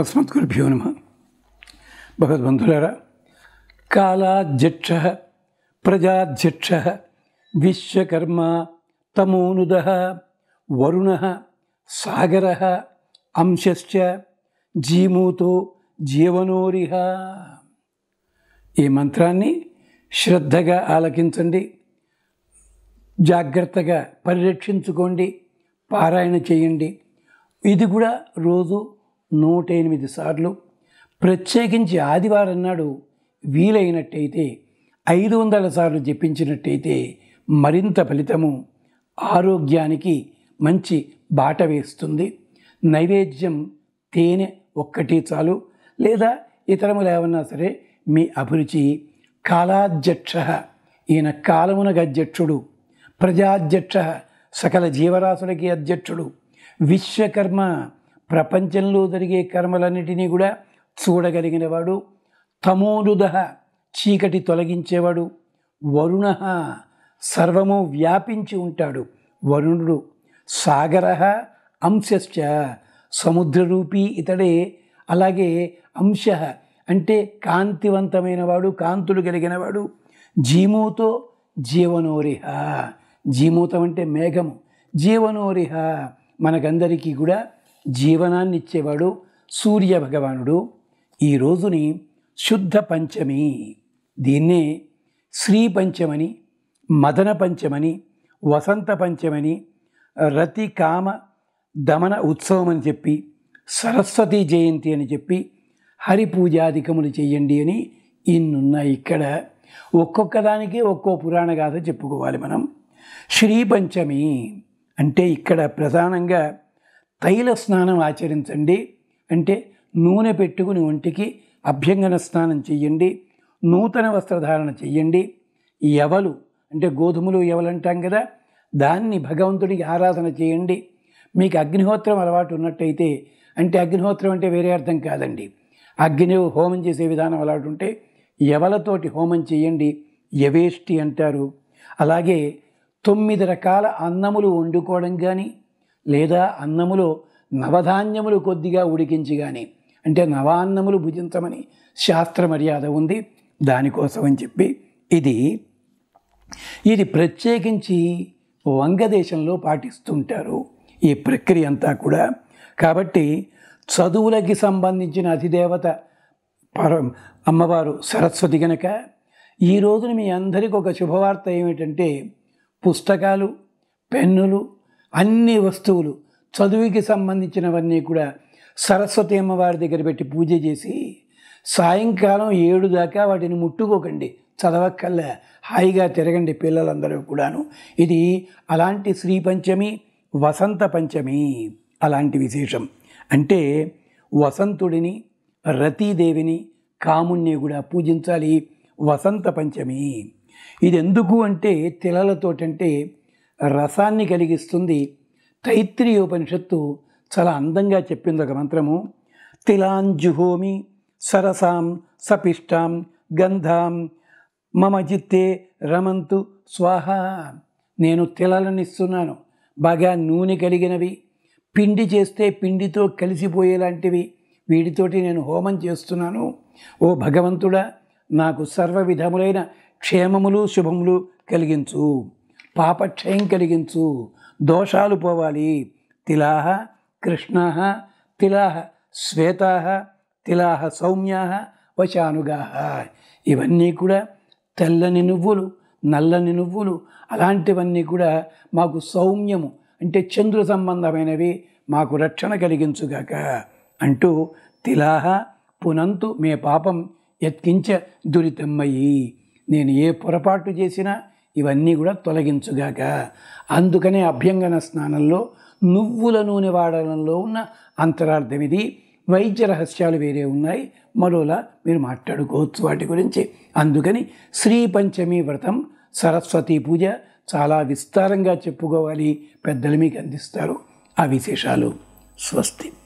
అస్మత్ గురుభ్యో నమ భగవద్బంధులారా కాలాధ్యక్ష ప్రజాధ్యక్ష విశ్వకర్మ తమోనుద వరుణ సాగర అంశశ్చ జీమూతో జీవనోరిహ ఈ మంత్రాన్ని శ్రద్ధగా ఆలకించండి జాగ్రత్తగా పరిరక్షించుకోండి పారాయణ చేయండి ఇది కూడా రోజు నూట ఎనిమిది సార్లు ప్రత్యేకించి ఆదివారం నాడు వీలైనట్టయితే ఐదు వందల సార్లు జపించినట్టయితే మరింత ఫలితము ఆరోగ్యానికి మంచి బాట వేస్తుంది నైవేద్యం తేనె ఒక్కటి చాలు లేదా ఇతరములు ఏమన్నా సరే మీ అభిరుచి కాలాధ్యక్ష ఈయన కాలమునకు అధ్యక్షుడు ప్రజాధ్యక్ష సకల జీవరాశులకి అధ్యక్షుడు విశ్వకర్మ ప్రపంచంలో జరిగే కర్మలన్నిటినీ కూడా చూడగలిగినవాడు తమోరుదహ చీకటి తొలగించేవాడు వరుణ సర్వము వ్యాపించి ఉంటాడు వరుణుడు సాగర అంశశ్చ సముద్రరూపి ఇతడే అలాగే అంశ అంటే కాంతివంతమైనవాడు కాంతులు కలిగినవాడు జీమూతో జీవనోరిహ జీమూతం అంటే మేఘము జీవనోరిహ మనకందరికీ కూడా జీవనాన్ని ఇచ్చేవాడు సూర్య భగవానుడు ఈ రోజుని శుద్ధ పంచమి దీన్నే శ్రీ పంచమని మదన పంచమని వసంత పంచమని రతి కామ దమన ఉత్సవం అని చెప్పి సరస్వతి జయంతి అని చెప్పి హరి పూజాధికములు చేయండి అని ఇన్నున్నాయి ఇక్కడ ఒక్కొక్క దానికి ఒక్కో పురాణ గాథ చెప్పుకోవాలి మనం శ్రీ పంచమి అంటే ఇక్కడ ప్రధానంగా తైల స్నానం ఆచరించండి అంటే నూనె పెట్టుకుని ఒంటికి అభ్యంగన స్నానం చెయ్యండి నూతన వస్త్రధారణ చెయ్యండి ఎవలు అంటే గోధుమలు ఎవలంటాం కదా దాన్ని భగవంతుడికి ఆరాధన చేయండి మీకు అగ్నిహోత్రం అలవాటు ఉన్నట్టయితే అంటే అగ్నిహోత్రం అంటే వేరే అర్థం కాదండి అగ్ని హోమం చేసే విధానం అలవాటు ఉంటే ఎవలతోటి హోమం చేయండి యవేష్టి అంటారు అలాగే తొమ్మిది రకాల అన్నములు వండుకోవడం కానీ లేదా అన్నములో నవధాన్యములు కొద్దిగా ఉడికించి కానీ అంటే నవాన్నములు భుజించమని శాస్త్ర మర్యాద ఉంది దానికోసం అని చెప్పి ఇది ఇది ప్రత్యేకించి వంగదేశంలో పాటిస్తుంటారు ఈ ప్రక్రియ అంతా కూడా కాబట్టి చదువులకి సంబంధించిన అధిదేవత పర అమ్మవారు సరస్వతి గనక ఈ రోజున మీ అందరికీ ఒక శుభవార్త ఏమిటంటే పుస్తకాలు పెన్నులు అన్ని వస్తువులు చదువుకి సంబంధించినవన్నీ కూడా సరస్వతి అమ్మవారి దగ్గర పెట్టి పూజ చేసి సాయంకాలం ఏడు దాకా వాటిని ముట్టుకోకండి చదవక్కల్లా హాయిగా తిరగండి పిల్లలందరూ కూడాను ఇది అలాంటి శ్రీ పంచమి వసంత పంచమి అలాంటి విశేషం అంటే వసంతుడిని రతీదేవిని కాముణ్ణి కూడా పూజించాలి వసంత పంచమి ఇది ఎందుకు అంటే తిలలతోటంటే రసాన్ని కలిగిస్తుంది తైత్రీయ ఉపనిషత్తు చాలా అందంగా చెప్పింది ఒక మంత్రము తిలాంజుహోమి సరసాం సపిష్టాం గంధాం మమ జిత్తే రమంతు స్వాహ నేను తిలాలను ఇస్తున్నాను బాగా నూనె కలిగినవి పిండి చేస్తే పిండితో కలిసిపోయేలాంటివి వీటితోటి నేను హోమం చేస్తున్నాను ఓ భగవంతుడా నాకు సర్వ విధములైన క్షేమములు శుభములు కలిగించు పాపక్షయం కలిగించు దోషాలు పోవాలి తిలాహ కృష్ణ తిలాహ శ్వేతాహ తిలాహ సౌమ్యాహ వశానుగాహ ఇవన్నీ కూడా తెల్లని నువ్వులు నల్లని నువ్వులు అలాంటివన్నీ కూడా మాకు సౌమ్యము అంటే చంద్రు సంబంధమైనవి మాకు రక్షణ కలిగించుగాక అంటూ తిలాహ పునంతు మే పాపం ఎత్కించ దురితమ్మయ్యి నేను ఏ పొరపాటు చేసినా ఇవన్నీ కూడా తొలగించుగాక అందుకనే అభ్యంగన స్నానంలో నువ్వుల నూనె వాడడంలో ఉన్న అంతరార్థం ఇది వైద్య రహస్యాలు వేరే ఉన్నాయి మరోలా మీరు మాట్లాడుకోవచ్చు వాటి గురించి అందుకని శ్రీ పంచమి వ్రతం సరస్వతి పూజ చాలా విస్తారంగా చెప్పుకోవాలి పెద్దలు మీకు అందిస్తారు ఆ విశేషాలు స్వస్తి